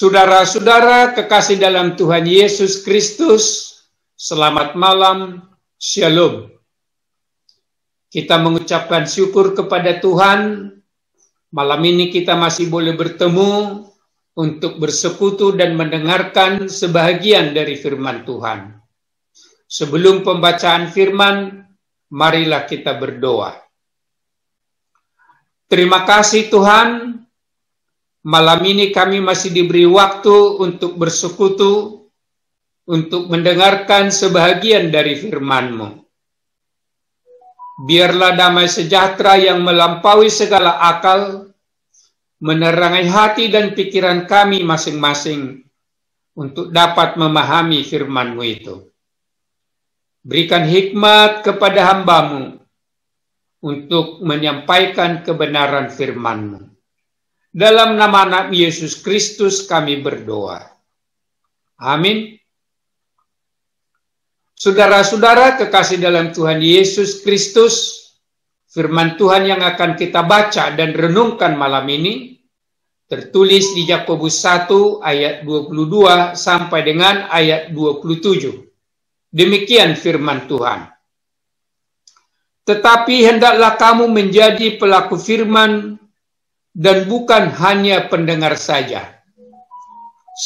Saudara-saudara kekasih dalam Tuhan Yesus Kristus, selamat malam, shalom. Kita mengucapkan syukur kepada Tuhan, malam ini kita masih boleh bertemu untuk bersekutu dan mendengarkan sebahagian dari firman Tuhan. Sebelum pembacaan firman, marilah kita berdoa. Terima kasih Tuhan Malam ini kami masih diberi waktu untuk bersekutu, untuk mendengarkan sebahagian dari firman-Mu. Biarlah damai sejahtera yang melampaui segala akal, menerangi hati dan pikiran kami masing-masing untuk dapat memahami firman-Mu itu. Berikan hikmat kepada hambamu untuk menyampaikan kebenaran firman-Mu. Dalam nama anak Yesus Kristus kami berdoa. Amin. Saudara-saudara kekasih dalam Tuhan Yesus Kristus, firman Tuhan yang akan kita baca dan renungkan malam ini tertulis di Yakobus 1 ayat 22 sampai dengan ayat 27. Demikian firman Tuhan. Tetapi hendaklah kamu menjadi pelaku firman dan bukan hanya pendengar saja.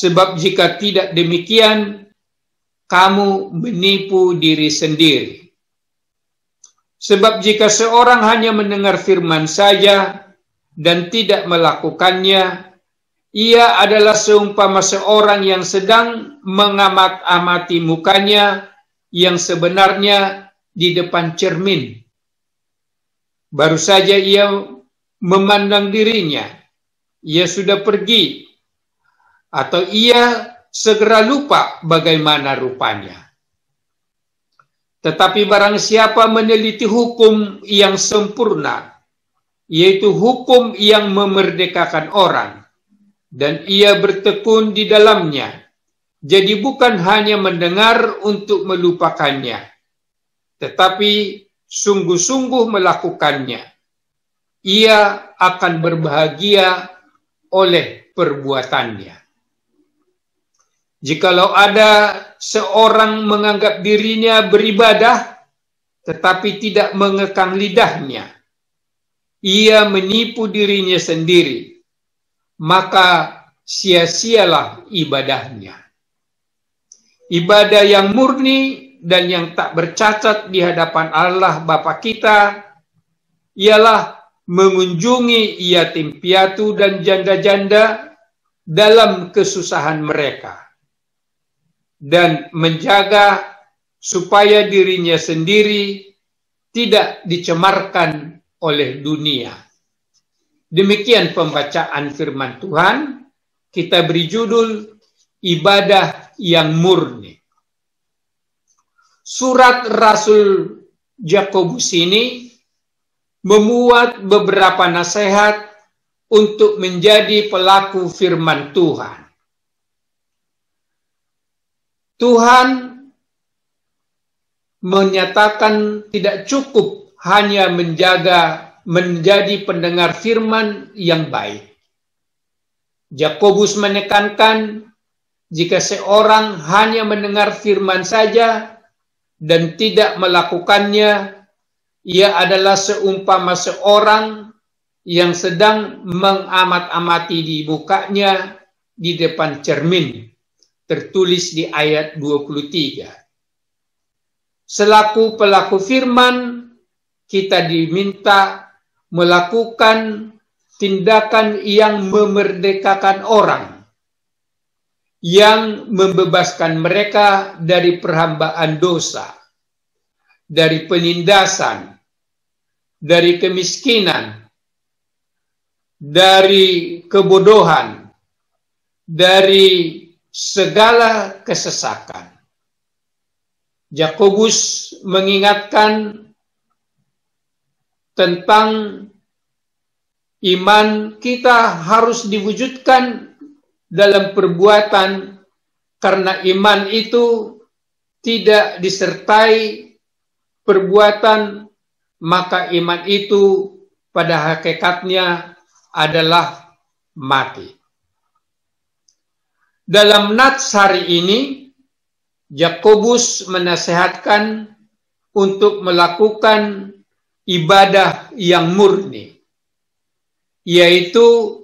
Sebab jika tidak demikian, kamu menipu diri sendiri. Sebab jika seorang hanya mendengar firman saja dan tidak melakukannya, ia adalah seumpama seorang yang sedang mengamat-amati mukanya yang sebenarnya di depan cermin. Baru saja ia memandang dirinya, ia sudah pergi, atau ia segera lupa bagaimana rupanya. Tetapi barang siapa meneliti hukum yang sempurna, yaitu hukum yang memerdekakan orang, dan ia bertekun di dalamnya, jadi bukan hanya mendengar untuk melupakannya, tetapi sungguh-sungguh melakukannya ia akan berbahagia oleh perbuatannya. Jikalau ada seorang menganggap dirinya beribadah tetapi tidak mengekang lidahnya, ia menipu dirinya sendiri, maka sia-sialah ibadahnya. Ibadah yang murni dan yang tak bercacat di hadapan Allah Bapa kita ialah mengunjungi yatim piatu dan janda-janda dalam kesusahan mereka dan menjaga supaya dirinya sendiri tidak dicemarkan oleh dunia. Demikian pembacaan firman Tuhan, kita beri judul ibadah yang murni. Surat Rasul Yakobus ini memuat beberapa nasihat untuk menjadi pelaku firman Tuhan. Tuhan menyatakan tidak cukup hanya menjaga menjadi pendengar firman yang baik. Yakobus menekankan jika seorang hanya mendengar firman saja dan tidak melakukannya, ia adalah seumpama seorang yang sedang mengamat-amati di di depan cermin, tertulis di ayat 23. Selaku pelaku firman, kita diminta melakukan tindakan yang memerdekakan orang, yang membebaskan mereka dari perhambaan dosa dari penindasan, dari kemiskinan, dari kebodohan, dari segala kesesakan. Yakobus mengingatkan tentang iman kita harus diwujudkan dalam perbuatan karena iman itu tidak disertai perbuatan, maka iman itu pada hakikatnya adalah mati. Dalam nats hari ini, Yakobus menasehatkan untuk melakukan ibadah yang murni, yaitu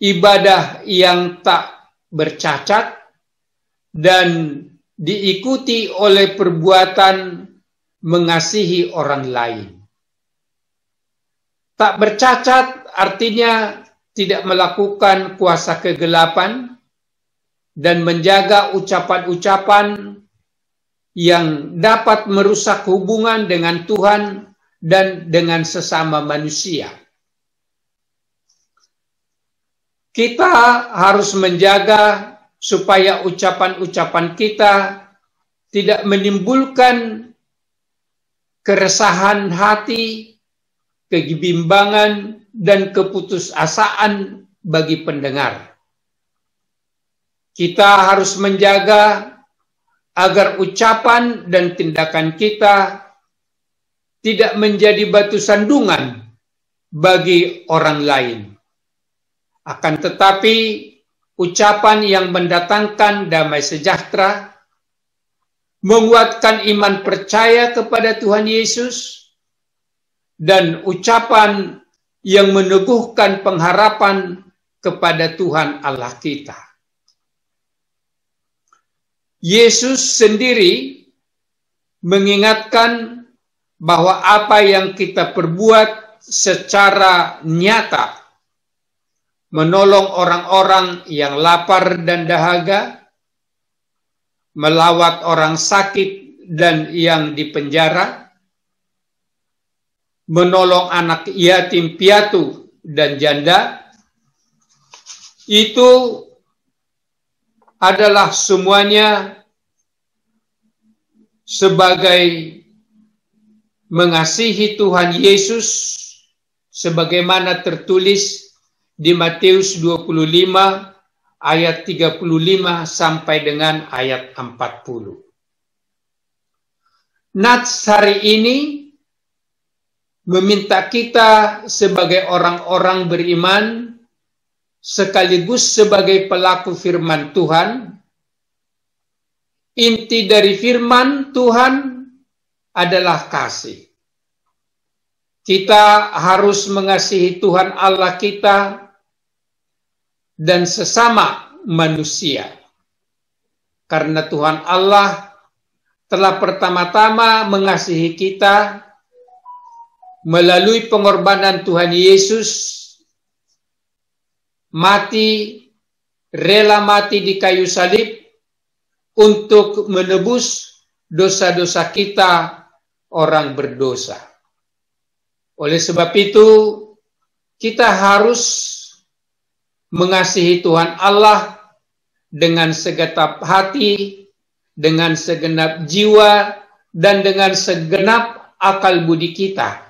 ibadah yang tak bercacat dan diikuti oleh perbuatan mengasihi orang lain. Tak bercacat artinya tidak melakukan kuasa kegelapan dan menjaga ucapan-ucapan yang dapat merusak hubungan dengan Tuhan dan dengan sesama manusia. Kita harus menjaga supaya ucapan-ucapan kita tidak menimbulkan keresahan hati, kebimbangan, dan keputusasaan bagi pendengar. Kita harus menjaga agar ucapan dan tindakan kita tidak menjadi batu sandungan bagi orang lain. Akan tetapi, ucapan yang mendatangkan damai sejahtera menguatkan iman percaya kepada Tuhan Yesus, dan ucapan yang meneguhkan pengharapan kepada Tuhan Allah kita. Yesus sendiri mengingatkan bahwa apa yang kita perbuat secara nyata menolong orang-orang yang lapar dan dahaga, melawat orang sakit dan yang dipenjara, menolong anak yatim piatu dan janda, itu adalah semuanya sebagai mengasihi Tuhan Yesus sebagaimana tertulis di Matius 25 ayat 35 sampai dengan ayat 40. Nats hari ini meminta kita sebagai orang-orang beriman sekaligus sebagai pelaku firman Tuhan. Inti dari firman Tuhan adalah kasih. Kita harus mengasihi Tuhan Allah kita dan sesama manusia. Karena Tuhan Allah telah pertama-tama mengasihi kita melalui pengorbanan Tuhan Yesus mati rela mati di kayu salib untuk menebus dosa-dosa kita orang berdosa. Oleh sebab itu, kita harus mengasihi Tuhan Allah dengan segenap hati, dengan segenap jiwa, dan dengan segenap akal budi kita,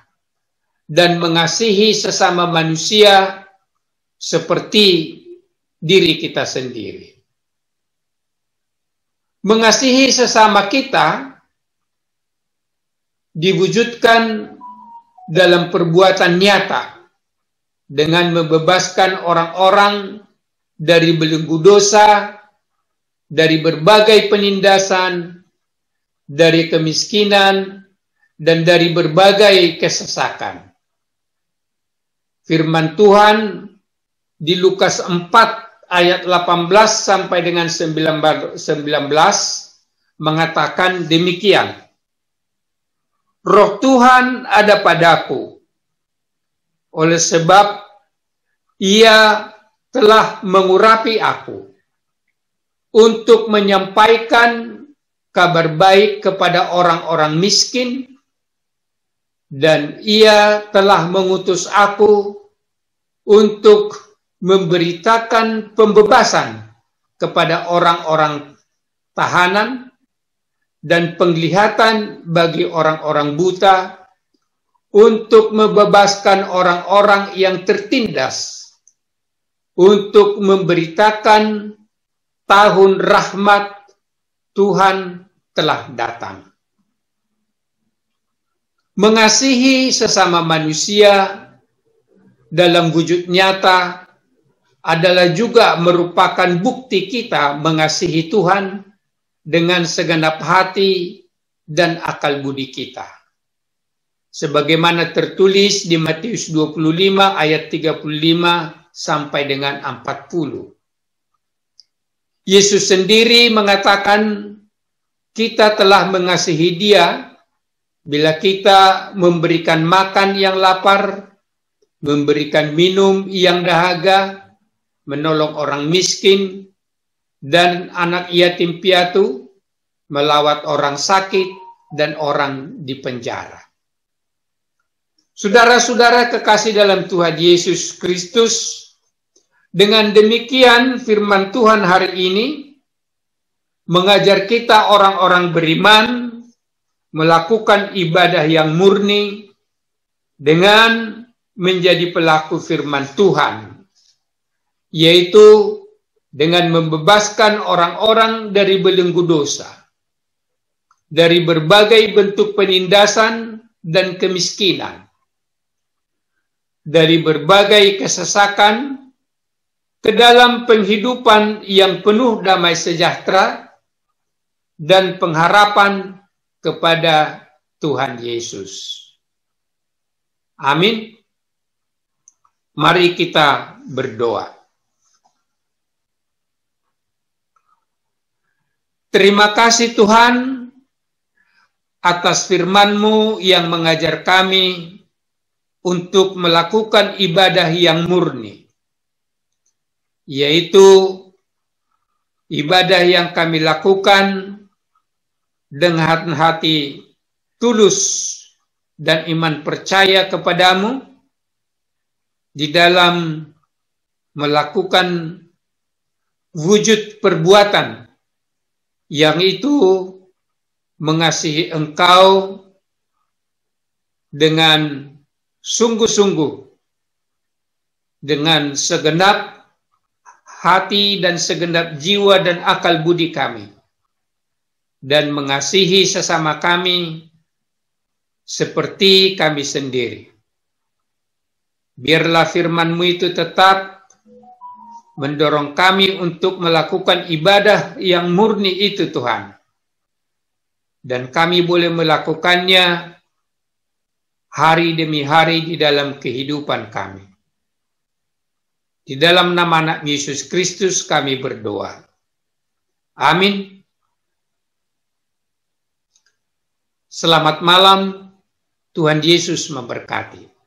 dan mengasihi sesama manusia seperti diri kita sendiri. Mengasihi sesama kita diwujudkan dalam perbuatan nyata dengan membebaskan orang-orang dari belenggu dosa, dari berbagai penindasan, dari kemiskinan, dan dari berbagai kesesakan. Firman Tuhan di Lukas 4 ayat 18 sampai dengan 19 mengatakan demikian. Roh Tuhan ada padaku oleh sebab ia telah mengurapi aku untuk menyampaikan kabar baik kepada orang-orang miskin dan ia telah mengutus aku untuk memberitakan pembebasan kepada orang-orang tahanan dan penglihatan bagi orang-orang buta untuk membebaskan orang-orang yang tertindas, untuk memberitakan tahun rahmat Tuhan telah datang. Mengasihi sesama manusia dalam wujud nyata adalah juga merupakan bukti kita mengasihi Tuhan dengan segenap hati dan akal budi kita sebagaimana tertulis di Matius 25 ayat 35 sampai dengan 40. Yesus sendiri mengatakan kita telah mengasihi dia bila kita memberikan makan yang lapar, memberikan minum yang dahaga, menolong orang miskin dan anak yatim piatu, melawat orang sakit dan orang di penjara. Saudara-saudara kekasih dalam Tuhan Yesus Kristus, dengan demikian firman Tuhan hari ini mengajar kita orang-orang beriman melakukan ibadah yang murni dengan menjadi pelaku firman Tuhan, yaitu dengan membebaskan orang-orang dari belenggu dosa, dari berbagai bentuk penindasan dan kemiskinan, dari berbagai kesesakan ke dalam penghidupan yang penuh damai sejahtera dan pengharapan kepada Tuhan Yesus. Amin. Mari kita berdoa. Terima kasih Tuhan atas firman-Mu yang mengajar kami untuk melakukan ibadah yang murni, yaitu ibadah yang kami lakukan dengan hati tulus dan iman percaya kepadamu di dalam melakukan wujud perbuatan yang itu mengasihi engkau dengan sungguh-sungguh dengan segenap hati dan segenap jiwa dan akal budi kami dan mengasihi sesama kami seperti kami sendiri. Biarlah firman-Mu itu tetap mendorong kami untuk melakukan ibadah yang murni itu Tuhan. Dan kami boleh melakukannya hari demi hari di dalam kehidupan kami. Di dalam nama anak Yesus Kristus kami berdoa. Amin. Selamat malam, Tuhan Yesus memberkati.